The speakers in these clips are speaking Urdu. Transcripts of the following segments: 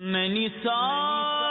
many songs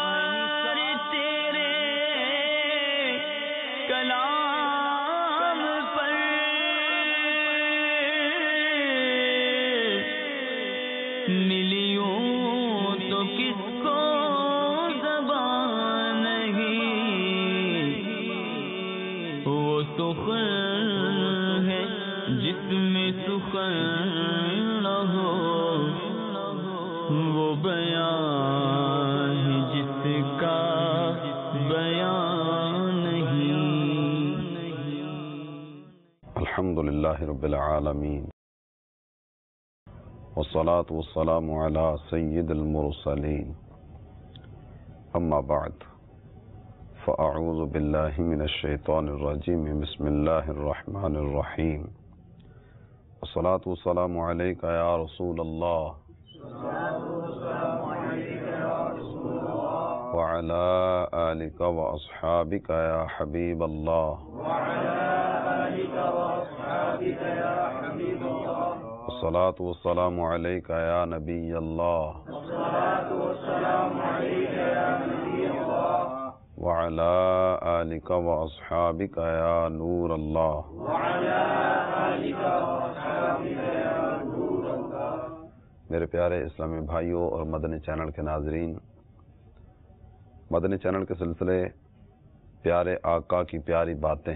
رب العالمين والصلاة والسلام على سيد المرسلين أما بعد فأعوذ بالله من الشيطان الرجيم بسم الله الرحمن الرحيم والصلاة والسلام عليك يا رسول الله وعلى آلك وأصحابك يا حبيب الله وعلى صلاة والسلام عليك يا نبي الله صلاة والسلام عليك يا نبي الله وعلى آلك وأصحابك يا نور الله وعلى آلك وأصحابك يا نور الله میرے پیارے اسلامی بھائیو اور مدنی چینل کے ناظرین مدنی چینل کے سلسلے پیارے آقا کی پیاری باتیں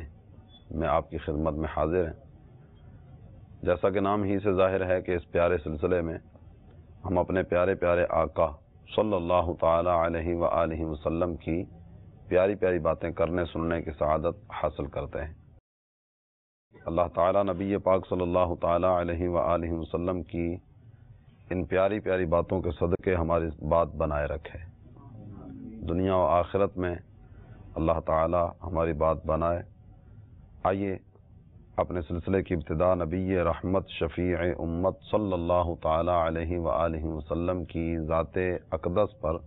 میں آپ کی خدمت میں حاضر ہیں جیسا کہ نام ہی سے ظاہر ہے کہ اس پیارے سلسلے میں ہم اپنے پیارے پیارے آقا صلی اللہ تعالیٰ علیہ و وسلم کی پیاری پیاری باتیں کرنے سننے کی سعادت حاصل کرتے ہیں اللہ تعالیٰ نبی پاک صلی اللہ تعالیٰ علیہ و وسلم کی ان پیاری پیاری باتوں کے صدقے ہماری بات بنائے رکھے دنیا و آخرت میں اللہ تعالیٰ ہماری بات بنائے آئیے اپنے سلسلے کی ابتدا نبی رحمت شفیع امت صلی اللہ تعالیٰ علیہ و وسلم کی ذات اقدس پر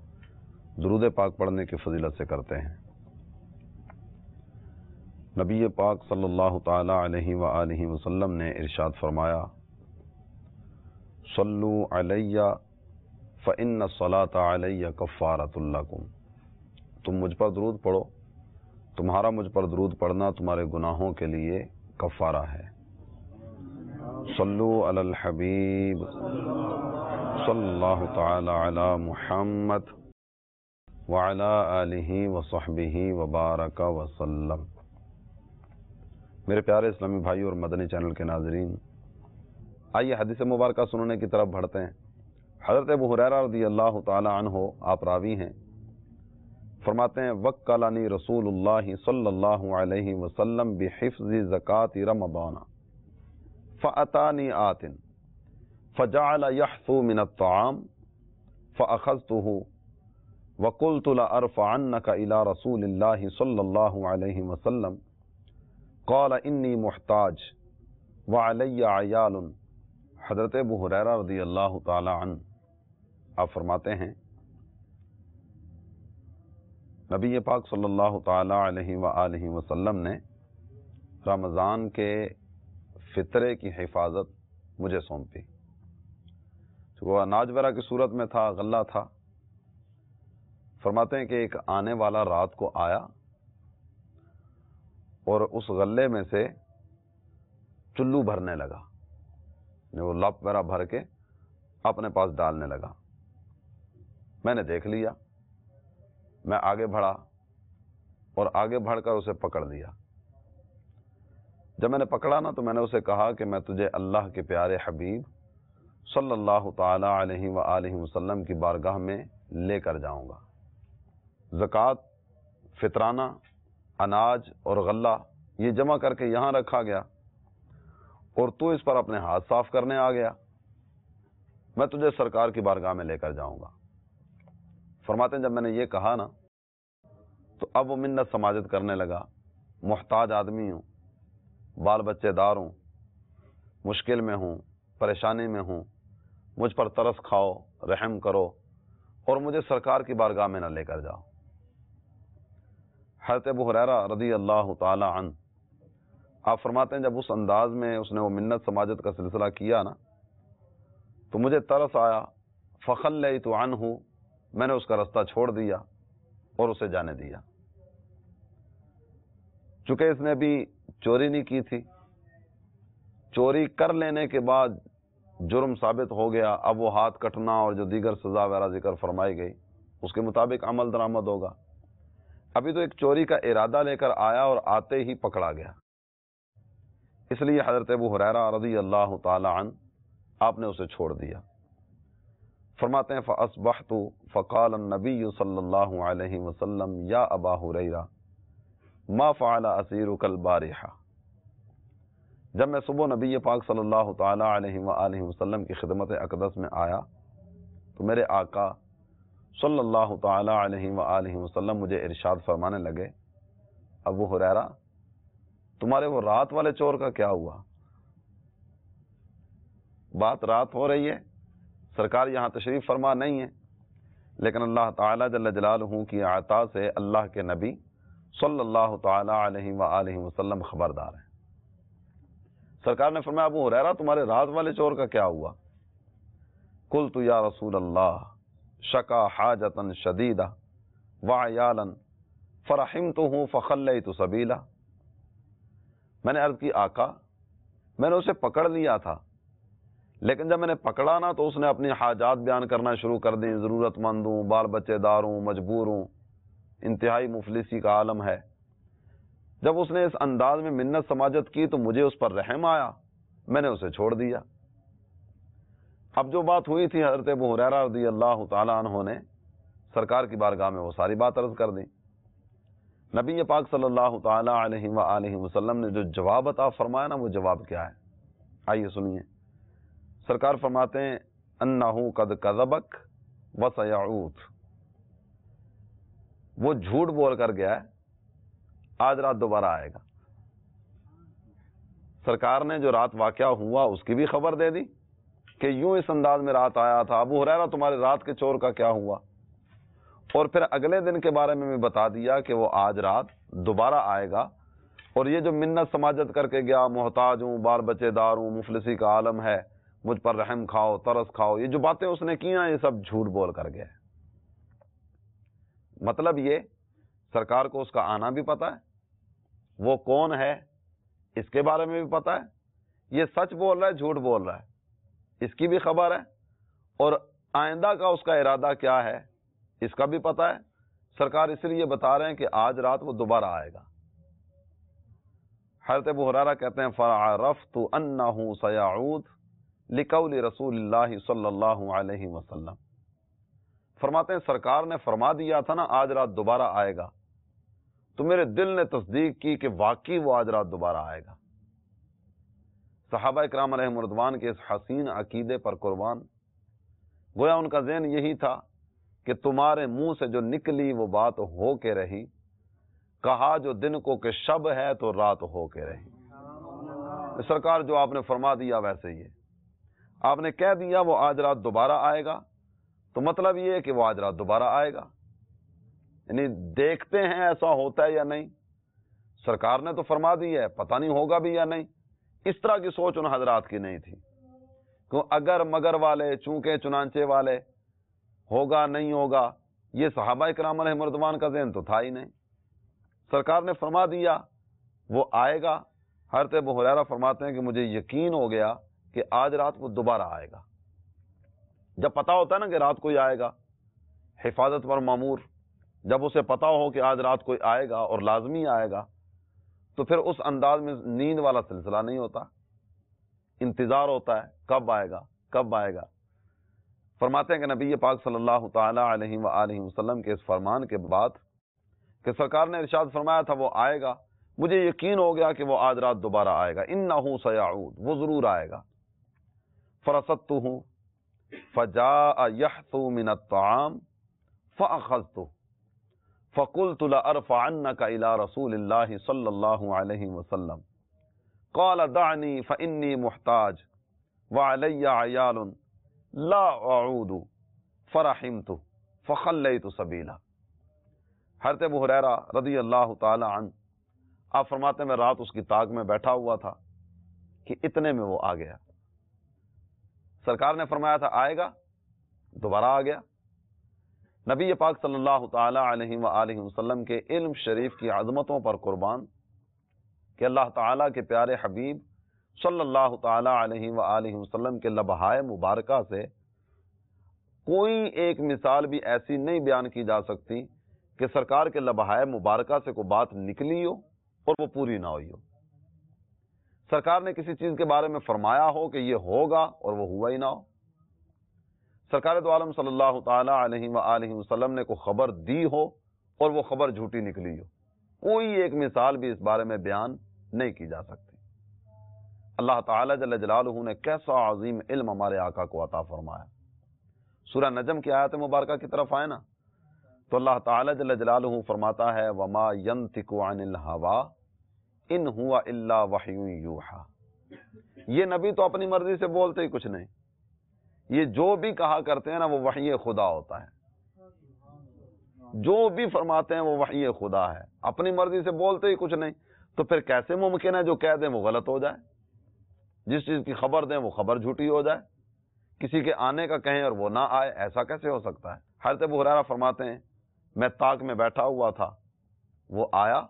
درود پاک پڑھنے کی فضیلت سے کرتے ہیں نبی پاک صلی اللہ تعالیٰ علیہ و وسلم نے ارشاد فرمایا صلو علیہ فن علیہ کفارت اللہ کن تم مجھ پر درود پڑھو تمہارا مجھ پر درود پڑھنا تمہارے گناہوں کے لیے کفارہ ہے صلو علی الحبیب صلی اللہ تعالی علی محمد آلہ وبارک وسلم میرے پیارے اسلامی بھائی اور مدنی چینل کے ناظرین آئیے حدیث مبارکہ سننے کی طرف بڑھتے ہیں حضرت ابو حریرہ رضی اللہ تعالی عنہ آپ راوی ہیں فرماتے ہیں وکلانی رسول اللہ صلی اللہ علیہ وسلم وَقُلْتُ آتن إِلَى من اللَّهِ صَلَّى اللَّهُ رسول وَسَلَّمْ قَالَ إِنِّي مُحْتَاج وسلم محتاج حضرت ابو حریرہ رضی اللہ تعالی عنہ آپ فرماتے ہیں نبی پاک صلی اللہ تعالی علیہ وآلہ و نے رمضان کے فطرے کی حفاظت مجھے سونپی وہ اناج ورا کی صورت میں تھا غلہ تھا فرماتے ہیں کہ ایک آنے والا رات کو آیا اور اس غلے میں سے چلو بھرنے لگا یعنی وہ لپ وغیرہ بھر کے اپنے پاس ڈالنے لگا میں نے دیکھ لیا میں آگے بڑھا اور آگے بڑھ کر اسے پکڑ دیا جب میں نے پکڑا نا تو میں نے اسے کہا کہ میں تجھے اللہ کے پیارے حبیب صلی اللہ تعالیٰ علیہ و وسلم کی بارگاہ میں لے کر جاؤں گا زکوٰۃ فطرانہ اناج اور غلہ یہ جمع کر کے یہاں رکھا گیا اور تو اس پر اپنے ہاتھ صاف کرنے آ گیا میں تجھے سرکار کی بارگاہ میں لے کر جاؤں گا فرماتے ہیں جب میں نے یہ کہا نا تو اب وہ منت سماجت کرنے لگا محتاج آدمی ہوں بال بچے دار ہوں مشکل میں ہوں پریشانی میں ہوں مجھ پر ترس کھاؤ رحم کرو اور مجھے سرکار کی بارگاہ میں نہ لے کر جاؤ حضرت ابو حریرہ رضی اللہ تعالی عنہ آپ فرماتے ہیں جب اس انداز میں اس نے وہ منت سماجت کا سلسلہ کیا نا تو مجھے ترس آیا فخل لئی تو ہوں میں نے اس کا رستہ چھوڑ دیا اور اسے جانے دیا چونکہ اس نے ابھی چوری نہیں کی تھی چوری کر لینے کے بعد جرم ثابت ہو گیا اب وہ ہاتھ کٹنا اور جو دیگر سزا وغیرہ ذکر فرمائی گئی اس کے مطابق عمل درآمد ہوگا ابھی تو ایک چوری کا ارادہ لے کر آیا اور آتے ہی پکڑا گیا اس لیے حضرت ابو حریرہ رضی اللہ تعالی عنہ آپ نے اسے چھوڑ دیا فرماتے ہیں فقال النبی صلی اللہ علیہ وسلم یا ابا حریرہ ما فعل اسیر کل ریہ جب میں صبح نبی پاک صلی اللہ تعالیٰ علیہ وسلم کی خدمت اقدس میں آیا تو میرے آقا صلی اللہ تعالیٰ علیہ وآلہ وسلم مجھے ارشاد فرمانے لگے اب وہ تمہارے وہ رات والے چور کا کیا ہوا بات رات ہو رہی ہے سرکار یہاں تشریف فرما نہیں ہے لیکن اللہ تعالیٰ جل جلال ہوں کی عطا سے اللہ کے نبی صلی اللہ تعالی علیہ وآلہ وسلم خبردار ہیں سرکار نے فرمایا ابو حریرہ تمہارے رات والے چور کا کیا ہوا کل تو یا رسول اللہ شکا حاجت شدیدہ واہلن فرحم تو ہوں فخل تو سبیلا میں نے عرض کی آقا میں نے اسے پکڑ لیا تھا لیکن جب میں نے پکڑا نا تو اس نے اپنی حاجات بیان کرنا شروع کر دی ضرورت مند ہوں بال بچے دار ہوں مجبور ہوں انتہائی مفلسی کا عالم ہے جب اس نے اس انداز میں منت سماجت کی تو مجھے اس پر رحم آیا میں نے اسے چھوڑ دیا اب جو بات ہوئی تھی حضرت ابو حریرہ رضی اللہ تعالیٰ عنہ نے سرکار کی بارگاہ میں وہ ساری بات عرض کر دی نبی پاک صلی اللہ تعالیٰ علیہ وآلہ وسلم نے جو جواب عطا فرمایا نا وہ جواب کیا ہے آئیے سنیے سرکار فرماتے ہیں انہو قد قذبک وسیعوت وہ جھوٹ بول کر گیا ہے آج رات دوبارہ آئے گا سرکار نے جو رات واقعہ ہوا اس کی بھی خبر دے دی کہ یوں اس انداز میں رات آیا تھا ابو حرا تمہارے رات کے چور کا کیا ہوا اور پھر اگلے دن کے بارے میں بھی بتا دیا کہ وہ آج رات دوبارہ آئے گا اور یہ جو منت سماجت کر کے گیا محتاج ہوں بار بچے دار ہوں مفلسی کا عالم ہے مجھ پر رحم کھاؤ ترس کھاؤ یہ جو باتیں اس نے کی ہیں یہ سب جھوٹ بول کر گیا ہے مطلب یہ سرکار کو اس کا آنا بھی پتا ہے وہ کون ہے اس کے بارے میں بھی پتا ہے یہ سچ بول رہا ہے جھوٹ بول رہا ہے اس کی بھی خبر ہے اور آئندہ کا اس کا ارادہ کیا ہے اس کا بھی پتہ ہے سرکار اس لیے بتا رہے ہیں کہ آج رات وہ دوبارہ آئے گا حیرت حرارہ کہتے ہیں فَعَرَفْتُ أَنَّهُ سَيَعُودُ لِقَوْلِ رَسُولِ اللَّهِ صلی اللہ علیہ وسلم فرماتے ہیں سرکار نے فرما دیا تھا نا آج رات دوبارہ آئے گا تو میرے دل نے تصدیق کی کہ واقعی وہ آج رات دوبارہ آئے گا صحابہ اکرام علیہ مردوان کے اس حسین عقیدے پر قربان گویا ان کا ذہن یہی تھا کہ تمہارے منہ سے جو نکلی وہ بات ہو کے رہی کہا جو دن کو کہ شب ہے تو رات ہو کے رہی سرکار جو آپ نے فرما دیا ویسے یہ آپ نے کہہ دیا وہ آج رات دوبارہ آئے گا تو مطلب یہ ہے کہ وہ آج رات دوبارہ آئے گا یعنی دیکھتے ہیں ایسا ہوتا ہے یا نہیں سرکار نے تو فرما دی ہے پتہ نہیں ہوگا بھی یا نہیں اس طرح کی سوچ ان حضرات کی نہیں تھی کیوں اگر مگر والے چونکہ چنانچے والے ہوگا نہیں ہوگا یہ صحابہ اکرام علیہ مردوان کا ذہن تو تھا ہی نہیں سرکار نے فرما دیا وہ آئے گا ہر طب حریرہ فرماتے ہیں کہ مجھے یقین ہو گیا کہ آج رات وہ دوبارہ آئے گا جب پتا ہوتا ہے نا کہ رات کوئی آئے گا حفاظت پر معمور جب اسے پتا ہو کہ آج رات کوئی آئے گا اور لازمی آئے گا تو پھر اس انداز میں نیند والا سلسلہ نہیں ہوتا انتظار ہوتا ہے کب آئے گا کب آئے گا فرماتے ہیں کہ نبی پاک صلی اللہ تعالیٰ علیہ وآلہ وسلم کے اس فرمان کے بعد کہ سرکار نے ارشاد فرمایا تھا وہ آئے گا مجھے یقین ہو گیا کہ وہ آج رات دوبارہ آئے گا ان نہ ہوں وہ ضرور آئے گا فرست ہوں فجا يحثو من الطعام فأخذتو فقلت لأرفع عنك إلى رسول الله صلى الله عليه وسلم قال دعني فإني محتاج وعلي عيال لا أعود فرحمت فخليت سبيلا حضرت ابو حریرہ رضی اللہ تعالی عن آپ فرماتے ہیں میں رات اس کی تاک میں بیٹھا ہوا تھا کہ اتنے میں وہ آ گیا سرکار نے فرمایا تھا آئے گا دوبارہ آ گیا نبی پاک صلی اللہ تعالی علیہ وسلم کے علم شریف کی عظمتوں پر قربان کہ اللہ تعالیٰ کے پیارے حبیب صلی اللہ تعالی علیہ وآلہ وسلم کے لبہائے مبارکہ سے کوئی ایک مثال بھی ایسی نہیں بیان کی جا سکتی کہ سرکار کے لبہائے مبارکہ سے کوئی بات نکلی ہو اور وہ پوری نہ ہوئی ہو سرکار نے کسی چیز کے بارے میں فرمایا ہو کہ یہ ہوگا اور وہ ہوا ہی نہ ہو سرکار عالم صلی اللہ تعالیٰ نے خبر دی ہو اور وہ خبر جھوٹی نکلی ہو کوئی ایک مثال بھی اس بارے میں بیان نہیں کی جا سکتی اللہ تعالیٰ جلال نے کیسا عظیم علم ہمارے آقا کو عطا فرمایا سورہ نجم کی آیت مبارکہ کی طرف آئے نا تو اللہ تعالیٰ فرماتا ہے ان ہوا اللہ یوحا یہ نبی تو اپنی مرضی سے بولتے ہی کچھ نہیں یہ جو بھی کہا کرتے ہیں نا وہ وحی خدا ہوتا ہے جو بھی فرماتے ہیں وہ وحی خدا ہے اپنی مرضی سے بولتے ہی کچھ نہیں تو پھر کیسے ممکن ہے جو کہہ دیں وہ غلط ہو جائے جس چیز کی خبر دیں وہ خبر جھوٹی ہو جائے کسی کے آنے کا کہیں اور وہ نہ آئے ایسا کیسے ہو سکتا ہے ہر ابو حرارہ فرماتے ہیں میں تاک میں بیٹھا ہوا تھا وہ آیا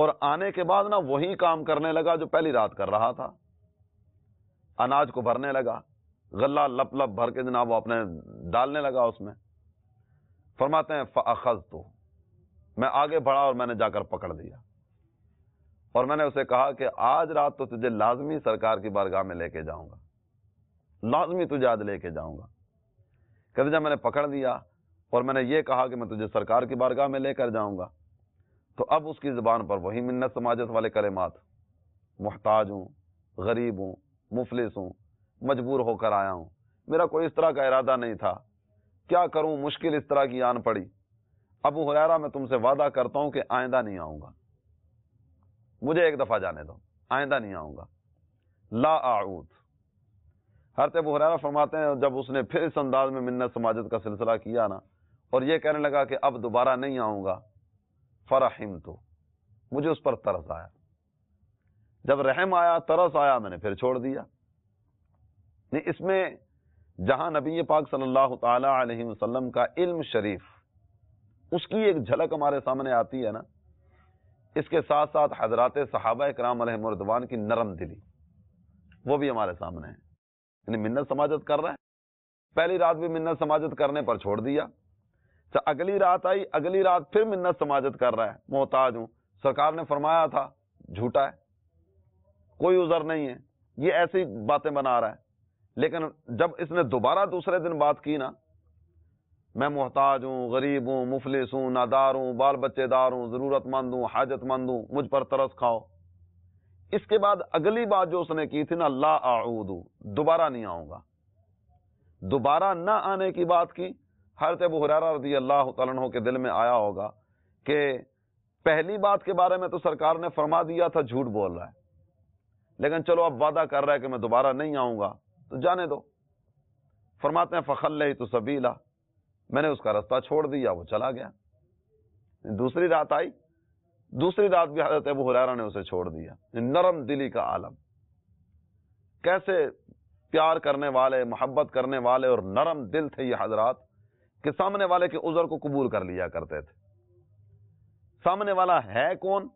اور آنے کے بعد نا وہی کام کرنے لگا جو پہلی رات کر رہا تھا اناج کو بھرنے لگا غلہ لپ لپ بھر کے جناب وہ اپنے ڈالنے لگا اس میں فرماتے ہیں فخص تو میں آگے بڑھا اور میں نے جا کر پکڑ دیا اور میں نے اسے کہا کہ آج رات تو تجھے لازمی سرکار کی بارگاہ میں لے کے جاؤں گا لازمی تجھے آج لے کے جاؤں گا کہتے جب میں نے پکڑ دیا اور میں نے یہ کہا کہ میں تجھے سرکار کی بارگاہ میں لے کر جاؤں گا تو اب اس کی زبان پر وہی منت سماجت والے کلمات محتاج ہوں غریب ہوں مفلس ہوں مجبور ہو کر آیا ہوں میرا کوئی اس طرح کا ارادہ نہیں تھا کیا کروں مشکل اس طرح کی آن پڑی ابو حریرہ میں تم سے وعدہ کرتا ہوں کہ آئندہ نہیں آؤں گا مجھے ایک دفعہ جانے دو آئندہ نہیں آؤں گا لا آعود ہر ابو حریرہ فرماتے ہیں جب اس نے پھر اس انداز میں منت سماجت کا سلسلہ کیا نا اور یہ کہنے لگا کہ اب دوبارہ نہیں آؤں گا فرحم تو مجھے اس پر ترس آیا جب رحم آیا ترس آیا میں نے پھر چھوڑ دیا نہیں اس میں جہاں نبی پاک صلی اللہ تعالی علیہ وسلم کا علم شریف اس کی ایک جھلک ہمارے سامنے آتی ہے نا اس کے ساتھ ساتھ حضرات صحابہ کرام مردوان کی نرم دلی وہ بھی ہمارے سامنے ہے یعنی منت سماجت کر رہا ہے پہلی رات بھی منت سماجت کرنے پر چھوڑ دیا اچھا اگلی رات آئی اگلی رات پھر منت سماجت کر رہا ہے محتاج ہوں سرکار نے فرمایا تھا جھوٹا ہے کوئی عذر نہیں ہے یہ ایسی باتیں بنا رہا ہے لیکن جب اس نے دوبارہ دوسرے دن بات کی نا میں محتاج ہوں غریب ہوں مفلس ہوں نادار ہوں بال بچے دار ہوں ضرورت مند ہوں حاجت مند ہوں مجھ پر ترس کھاؤ اس کے بعد اگلی بات جو اس نے کی تھی نا اللہ آؤ دوبارہ نہیں آؤں گا دوبارہ نہ آنے کی بات کی ابو حرارہ رضی اللہ تعالیٰ عنہ کے دل میں آیا ہوگا کہ پہلی بات کے بارے میں تو سرکار نے فرما دیا تھا جھوٹ بول رہا ہے لیکن چلو اب وعدہ کر رہا ہے کہ میں دوبارہ نہیں آؤں گا تو جانے دو فرماتے ہیں فخل لے تو سبیلا میں نے اس کا رستہ چھوڑ دیا وہ چلا گیا دوسری رات آئی دوسری رات بھی حضرت ابو حرارہ نے اسے چھوڑ دیا نرم دلی کا عالم کیسے پیار کرنے والے محبت کرنے والے اور نرم دل تھے یہ حضرات کہ سامنے والے کے عذر کو قبول کر لیا کرتے تھے سامنے والا ہے کون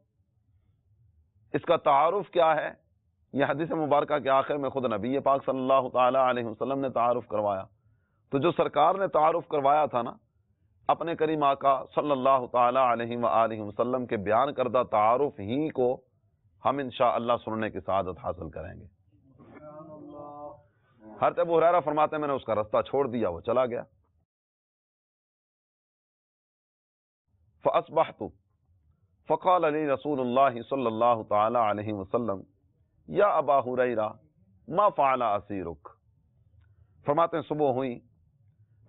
اس کا تعارف کیا ہے یہ حدیث مبارکہ کے آخر میں خود نبی پاک صلی اللہ تعالیٰ علیہ وسلم نے تعارف کروایا تو جو سرکار نے تعارف کروایا تھا نا اپنے کریم آقا صلی اللہ تعالیٰ علیہ وآلہ وسلم کے بیان کردہ تعارف ہی کو ہم ان شاء اللہ سننے کی سعادت حاصل کریں گے ہر حریرہ فرماتے ہیں میں نے اس کا رستہ چھوڑ دیا وہ چلا گیا فقال لي رسول الله صلى الله تعالى عليه وسلم یا ابا اسیرک فرماتے صبح ہوئی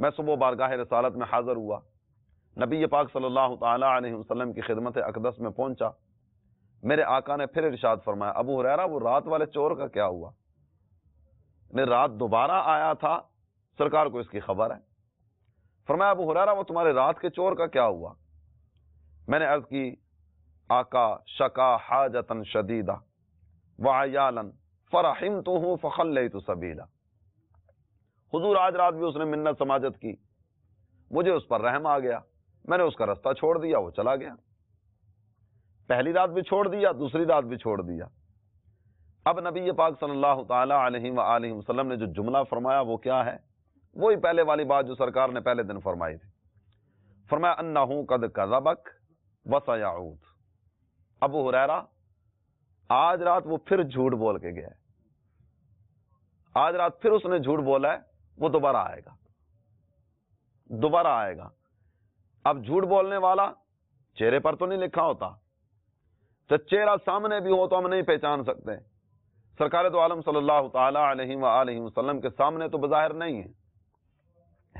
میں صبح بارگاہ رسالت میں حاضر ہوا نبی پاک صلی اللہ تعالی علیہ وسلم کی خدمت اقدس میں پہنچا میرے آقا نے پھر ارشاد فرمایا ابو حریرہ وہ رات والے چور کا کیا ہوا میں رات دوبارہ آیا تھا سرکار کو اس کی خبر ہے فرمایا ابو حریرہ وہ تمہارے رات کے چور کا کیا ہوا میں نے عرض کی آقا شکا حاجتا شدیدہ وعیالن یا تو ہوں فخل تو سبھیلا حضور آج رات بھی اس نے منت سماجت کی مجھے اس پر رحم آ گیا میں نے اس کا رستہ چھوڑ دیا وہ چلا گیا پہلی رات بھی چھوڑ دیا دوسری رات بھی چھوڑ دیا اب نبی پاک صلی اللہ تعالی علیہ وسلم نے جو جملہ فرمایا وہ کیا ہے وہی پہلے والی بات جو سرکار نے پہلے دن فرمائی تھی فرمایا انحد قد قذبک ابو ابرا آج رات وہ پھر جھوٹ بول کے گیا آج رات پھر اس نے جھوٹ بولا ہے وہ دوبارہ آئے گا دوبارہ آئے گا اب جھوٹ بولنے والا چہرے پر تو نہیں لکھا ہوتا تو چہرہ سامنے بھی ہو تو ہم نہیں پہچان سکتے سرکار تو عالم صلی اللہ تعالی علیہ وسلم کے سامنے تو بظاہر نہیں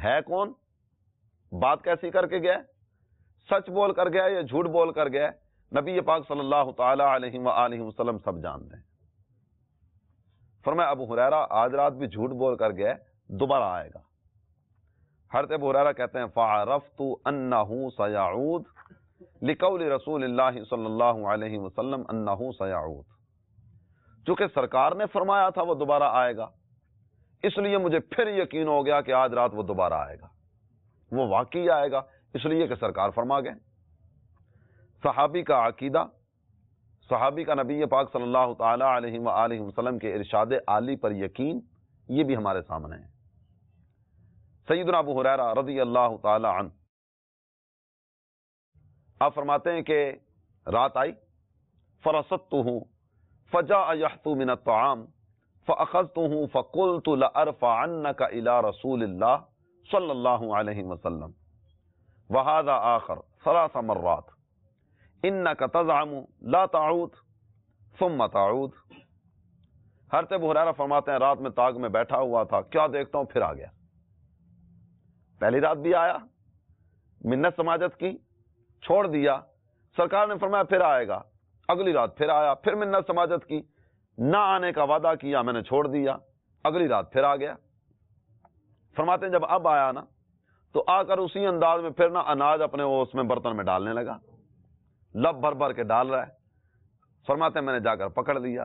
ہے کون بات کیسی کر کے گیا سچ بول کر گیا یا جھوٹ بول کر گیا نبی پاک صلی اللہ تعالی علیہ وسلم سب جانتے ہیں فرمایا ابو حریرہ آج رات بھی جھوٹ بول کر گیا دوبارہ آئے گا ابو حریرہ کہتے ہیں سیاؤت لِقَوْلِ رسول اللہ صلی اللہ علیہ وسلم ان سیاؤت چونکہ سرکار نے فرمایا تھا وہ دوبارہ آئے گا اس لیے مجھے پھر یقین ہو گیا کہ آج رات وہ دوبارہ آئے گا وہ واقعی آئے گا اس لیے کہ سرکار فرما گئے صحابی کا عقیدہ صحابی کا نبی پاک صلی اللہ تعالیٰ علیہ وسلم کے ارشاد عالی پر یقین یہ بھی ہمارے سامنے ہے سیدنا ابو حریرہ رضی اللہ تعالی عنہ آپ فرماتے ہیں کہ رات آئی فراست فجا فکل کا اللہ رسول اللہ صلی اللہ علیہ وسلم وہذا آخر ثلاث مرات ان کا لا تعود ثم سم ہر ہرتے بحرارا فرماتے ہیں رات میں تاغ میں بیٹھا ہوا تھا کیا دیکھتا ہوں پھر آ گیا پہلی رات بھی آیا منت سماجت کی چھوڑ دیا سرکار نے فرمایا پھر آئے گا اگلی رات پھر آیا پھر منت سماجت کی نہ آنے کا وعدہ کیا میں نے چھوڑ دیا اگلی رات پھر آ گیا فرماتے ہیں جب اب آیا نا تو آ کر اسی انداز میں پھر نہ اناج اپنے وہ اس میں برتن میں ڈالنے لگا لب بھر بھر کے ڈال رہا ہے فرماتے میں نے جا کر پکڑ لیا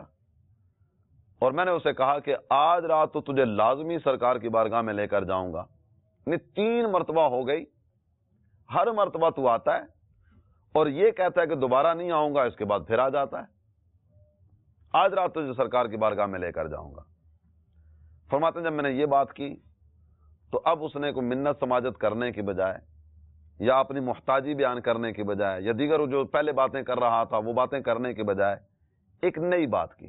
اور میں نے اسے کہا کہ آج رات تو تجھے لازمی سرکار کی بارگاہ میں لے کر جاؤں گا یعنی تین مرتبہ ہو گئی ہر مرتبہ تو آتا ہے اور یہ کہتا ہے کہ دوبارہ نہیں آؤں گا اس کے بعد پھر آ جاتا ہے آج رات تجھے سرکار کی بارگاہ میں لے کر جاؤں گا فرماتے ہیں جب میں نے یہ بات کی تو اب اس نے کو منت سماجت کرنے کی بجائے یا اپنی محتاجی بیان کرنے کی بجائے یا دیگر جو پہلے باتیں کر رہا تھا وہ باتیں کرنے کی بجائے ایک نئی بات کی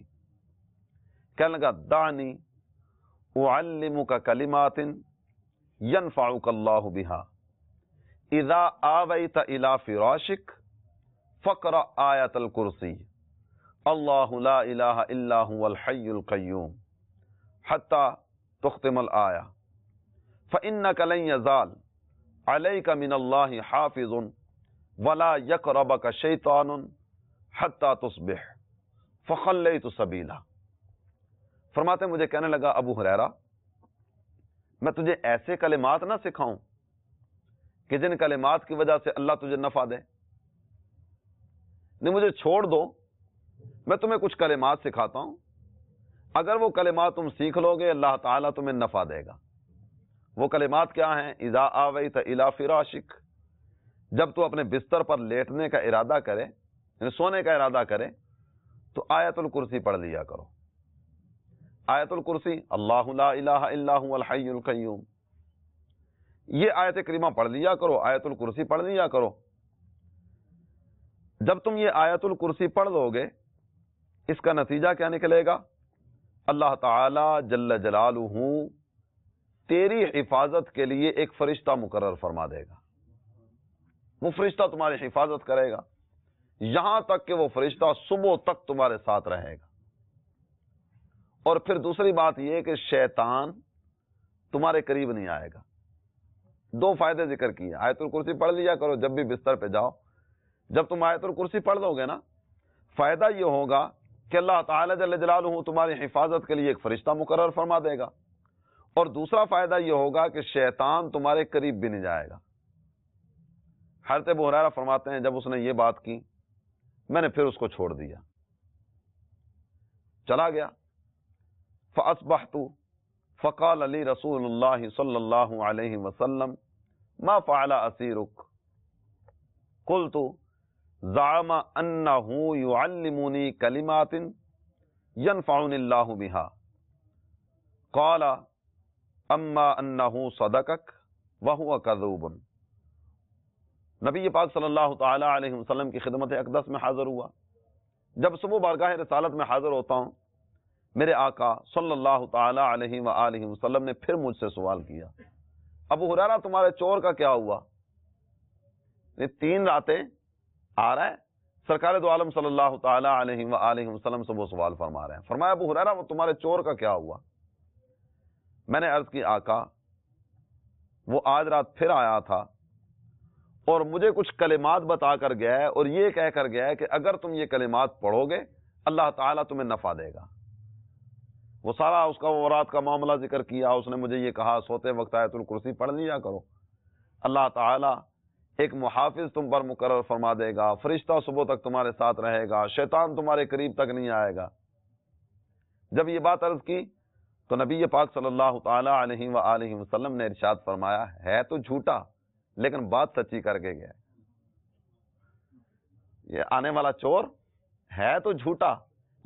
کہنے لگا دانیم کا کلیمات ین فاروق اللہ بہا ادا آبئی تلا فراشک فقر فکر اللہ لا الہ الا اللہ الحی القیوم حتی تختم الیا حافظ رب کا شعیط فخل سبیلا فرماتے مجھے کہنے لگا ابو حریرا میں تجھے ایسے کلمات نہ سکھاؤں کہ جن کلمات کی وجہ سے اللہ تجھے نفع دے نہیں مجھے چھوڑ دو میں تمہیں کچھ کلمات سکھاتا ہوں اگر وہ کلمات تم سیکھ لو گے اللہ تعالیٰ تمہیں نفع دے گا وہ کلمات کیا ہیں اذا آوئی وی تو الا جب تو اپنے بستر پر لیٹنے کا ارادہ کرے یعنی سونے کا ارادہ کرے تو آیت الکرسی پڑھ لیا کرو آیت الکرسی اللہ لا الہ الا ہوا الحی القیوم یہ آیت کریمہ پڑھ لیا کرو آیت الکرسی پڑھ لیا کرو جب تم یہ آیت الکرسی پڑھ لو گے اس کا نتیجہ کیا نکلے گا اللہ تعالی جل جلالہ تیری حفاظت کے لیے ایک فرشتہ مقرر فرما دے گا وہ فرشتہ تمہاری حفاظت کرے گا یہاں تک کہ وہ فرشتہ صبح تک تمہارے ساتھ رہے گا اور پھر دوسری بات یہ کہ شیطان تمہارے قریب نہیں آئے گا دو فائدے ذکر کیے آیت الکرسی پڑھ لیا کرو جب بھی بستر پہ جاؤ جب تم آیت الکرسی پڑھ دو گے نا فائدہ یہ ہوگا کہ اللہ تعالی جلال جلالہ تمہاری حفاظت کے لیے ایک فرشتہ مقرر فرما دے گا اور دوسرا فائدہ یہ ہوگا کہ شیطان تمہارے قریب بھی نہیں جائے گا ابو حرارہ فرماتے ہیں جب اس نے یہ بات کی میں نے پھر اس کو چھوڑ دیا چلا گیا فقال علی رسول اللہ صلی اللہ علیہ وسلم فعل اسیرک قلت کل تا مولی منی کلیمات اللہ بہا کالا اما انا صدقک وہ ہوں نبی پاک صلی اللہ تعالی علیہ وسلم کی خدمت اقدس میں حاضر ہوا جب صبح بارگاہ رسالت میں حاضر ہوتا ہوں میرے آقا صلی اللہ تعالی علیہ و وسلم نے پھر مجھ سے سوال کیا ابو حرارا تمہارے چور کا کیا ہوا یہ تین راتیں آ رہا ہے سرکار تو عالم صلی اللہ تعالی علیہ و وسلم سے وہ سوال فرما رہے ہیں فرمایا ابو حرارا وہ تمہارے چور کا کیا ہوا میں نے عرض کی آقا وہ آج رات پھر آیا تھا اور مجھے کچھ کلمات بتا کر گیا ہے اور یہ کہہ کر گیا ہے کہ اگر تم یہ کلمات پڑھو گے اللہ تعالیٰ تمہیں نفع دے گا وہ سارا اس کا کا وہ رات معاملہ ذکر کیا اس نے مجھے یہ کہا سوتے وقت آئے الکرسی کرسی پڑھ لیا کرو اللہ تعالیٰ ایک محافظ تم پر مقرر فرما دے گا فرشتہ صبح تک تمہارے ساتھ رہے گا شیطان تمہارے قریب تک نہیں آئے گا جب یہ بات عرض کی تو نبی پاک صلی اللہ تعالیٰ علیہ و وسلم نے ارشاد فرمایا ہے تو جھوٹا لیکن بات سچی کر کے گیا یہ آنے والا چور ہے تو جھوٹا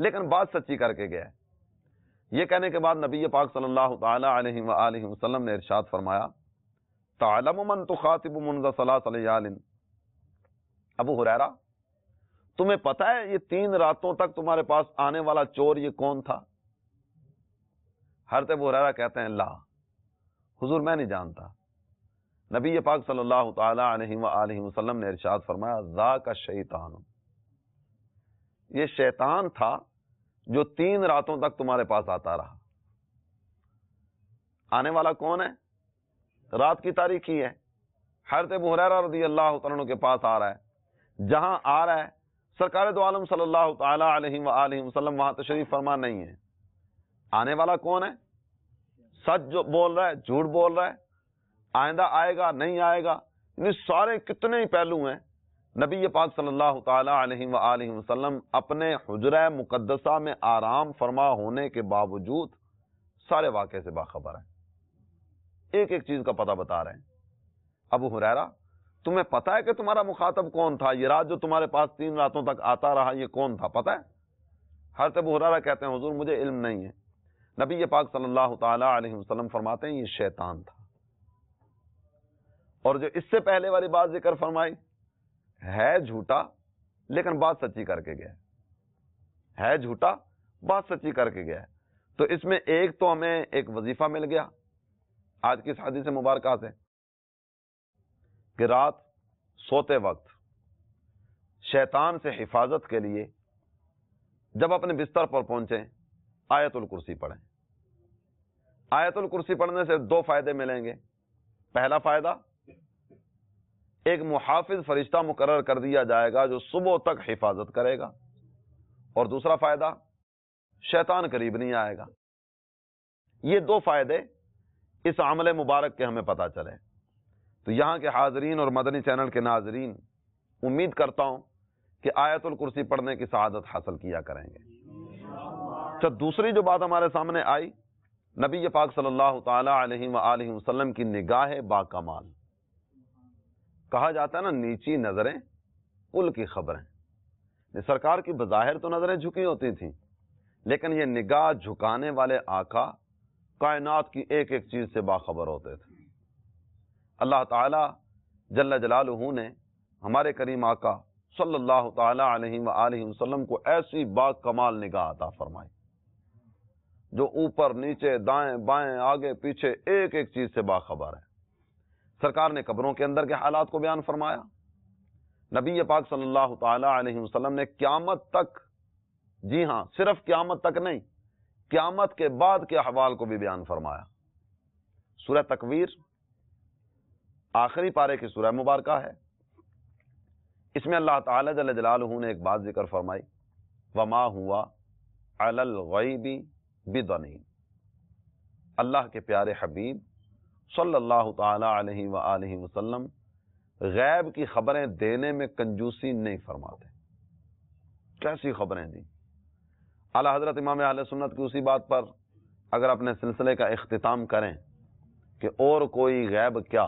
لیکن بات سچی کر کے گیا یہ کہنے کے بعد نبی پاک صلی اللہ تعالیٰ علیہ وسلم نے ارشاد فرمایا تعلم تعالم خاطب صلی اللہ صلی ابو حریرہ تمہیں پتہ ہے یہ تین راتوں تک تمہارے پاس آنے والا چور یہ کون تھا حرت بحریرا کہتے ہیں لا حضور میں نہیں جانتا نبی پاک صلی اللہ تعالیٰ علیہ وآلہ وسلم نے ارشاد فرمایا ذا کا شیطان یہ شیطان تھا جو تین راتوں تک تمہارے پاس آتا رہا آنے والا کون ہے رات کی تاریخ ہی ہے حیرت رضی اللہ تعالیٰ کے پاس آ رہا ہے جہاں آ رہا ہے سرکار دو عالم صلی اللہ تعالیٰ علیہ وآلہ وسلم وہاں تشریف فرما نہیں ہے آنے والا کون ہے سچ جو بول رہا ہے جھوٹ بول رہا ہے آئندہ آئے گا نہیں آئے گا یعنی سارے کتنے ہی پہلو ہیں نبی پاک صلی اللہ تعالی علیہ وسلم اپنے حجرہ مقدسہ میں آرام فرما ہونے کے باوجود سارے واقعے سے باخبر ہیں ایک ایک چیز کا پتہ بتا رہے ہیں ابو حریرہ تمہیں پتا ہے کہ تمہارا مخاطب کون تھا یہ رات جو تمہارے پاس تین راتوں تک آتا رہا یہ کون تھا پتا ہے ہر تب ہرارا کہتے ہیں حضور مجھے علم نہیں ہے نبی پاک صلی اللہ تعالی علیہ وسلم فرماتے ہیں یہ شیطان تھا اور جو اس سے پہلے والی بات ذکر فرمائی ہے جھوٹا لیکن بات سچی کر کے گیا ہے جھوٹا بات سچی کر کے گیا تو اس میں ایک تو ہمیں ایک وظیفہ مل گیا آج کی شادی سے مبارکہ سے کہ رات سوتے وقت شیطان سے حفاظت کے لیے جب اپنے بستر پر پہنچیں آیت الکرسی پڑھیں آیت الکرسی پڑھنے سے دو فائدے ملیں گے پہلا فائدہ ایک محافظ فرشتہ مقرر کر دیا جائے گا جو صبح تک حفاظت کرے گا اور دوسرا فائدہ شیطان قریب نہیں آئے گا یہ دو فائدے اس عمل مبارک کے ہمیں پتہ چلے تو یہاں کے حاضرین اور مدنی چینل کے ناظرین امید کرتا ہوں کہ آیت الکرسی پڑھنے کی سعادت حاصل کیا کریں گے اچھا دوسری جو بات ہمارے سامنے آئی نبی پاک صلی اللہ تعالیٰ علیہ وآلہ وسلم کی نگاہ با کمال کہا جاتا ہے نا نیچی نظریں پل کی خبریں سرکار کی بظاہر تو نظریں جھکی ہوتی تھیں لیکن یہ نگاہ جھکانے والے آقا کائنات کی ایک ایک چیز سے باخبر ہوتے تھے اللہ تعالیٰ جل جلالہ نے ہمارے کریم آقا صلی اللہ تعالیٰ علیہ وآلہ وسلم کو ایسی با کمال نگاہ عطا فرمائی جو اوپر نیچے دائیں بائیں آگے پیچھے ایک ایک چیز سے باخبر ہے سرکار نے قبروں کے اندر کے حالات کو بیان فرمایا نبی پاک صلی اللہ تعالی علیہ وسلم نے قیامت تک جی ہاں صرف قیامت تک نہیں قیامت کے بعد کے احوال کو بھی بیان فرمایا سورہ تکویر آخری پارے کی سورہ مبارکہ ہے اس میں اللہ تعالی جل جلالہ نے ایک بات ذکر فرمائی وما ہوا الغیبی بدنی اللہ کے پیارے حبیب صلی اللہ تعالی علیہ وسلم غیب کی خبریں دینے میں کنجوسی نہیں فرماتے کیسی خبریں دیں اعلی حضرت امام سنت کی اسی بات پر اگر اپنے سلسلے کا اختتام کریں کہ اور کوئی غیب کیا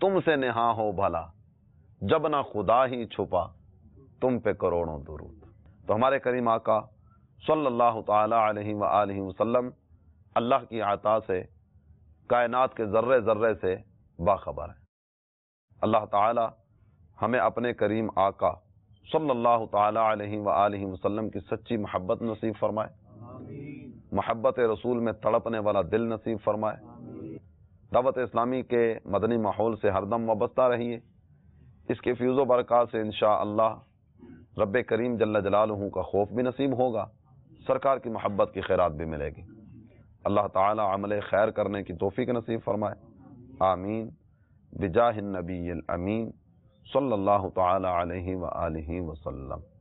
تم سے نہا ہو بھلا جب نہ خدا ہی چھپا تم پہ کروڑوں درود تو ہمارے کریم آقا صلی اللہ تعالیٰ علیہ و وسلم اللہ کی عطا سے کائنات کے ذرے ذرے سے باخبر ہے اللہ تعالیٰ ہمیں اپنے کریم آقا صلی اللہ تعالیٰ علیہ و وسلم کی سچی محبت نصیب فرمائے محبت رسول میں تڑپنے والا دل نصیب فرمائے دعوت اسلامی کے مدنی ماحول سے ہر دم وابستہ رہیے اس کے فیوز و برکات سے انشاءاللہ اللہ رب کریم جل جلالہ کا خوف بھی نصیب ہوگا سرکار کی محبت کی خیرات بھی ملے گی اللہ تعالی عمل خیر کرنے کی توفیق نصیب فرمائے آمین بجاہ النبی الامین صلی اللہ تعالی علیہ وآلہ وسلم